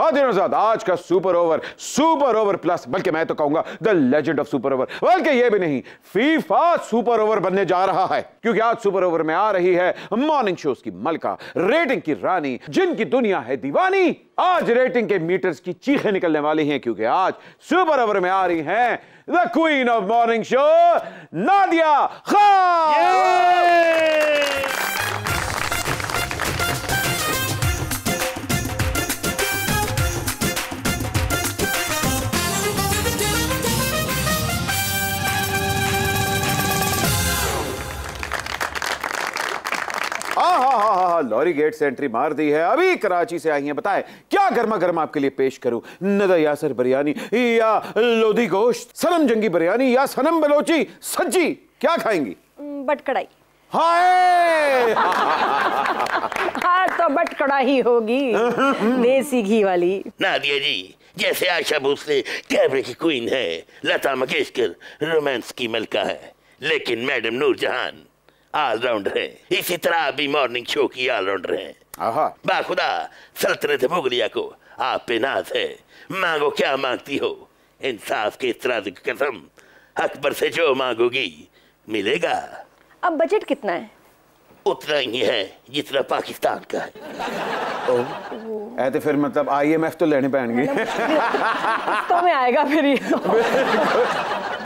खातिनों हाँ, साथ आज का super over super over plus बल्कि मैं तो कहूंगा the legend of super over बल्कि यह भी नहीं फीफा सुपर ओवर बनने जा रहा है क्योंकि आज सुपर ओवर में आ रही है मॉर्निंग शोज की मलका रेटिंग की रानी जिनकी दुनिया है दीवानी आज रेटिंग के मीटर्स की चीखें निकलने वाली हैं क्योंकि आज सुपर ओवर में आ रही हैं the queen of morning show Nadia Khan yeah! लॉरी गेट से एंट्री मार दी है अभी कराची से आई है बताए क्या गर्मा गर्म आपके लिए पेश करूं नदा यासर बिरयानी या लोधी गोश्त सनम जंगी बिरयानी या सनम बलोची सज्जी क्या खाएंगी बट कढ़ाई हाय हाँ तो बट कड़ाही होगी देसी घी वाली नादिया जी जैसे आशा भोसले कैमरे की क्वीन है लता मंगेशकर रोमांस की मलका है लेकिन मैडम नूरजहान ऑलराउंडर है इसी तरह अभी मॉर्निंग शो की ऑलराउंडर हैं बाखुदा सल्तनत मुगलिया को आप पे नाज है मांगो क्या मांगती हो इंसाफ के इस तरह कसम अकबर से जो मांगोगी मिलेगा अब बजट कितना है उतना ही है जितना पाकिस्तान का है ओ, तो फिर मतलब आईएमएफ तो लेने पैणगे तो में आएगा फिर ये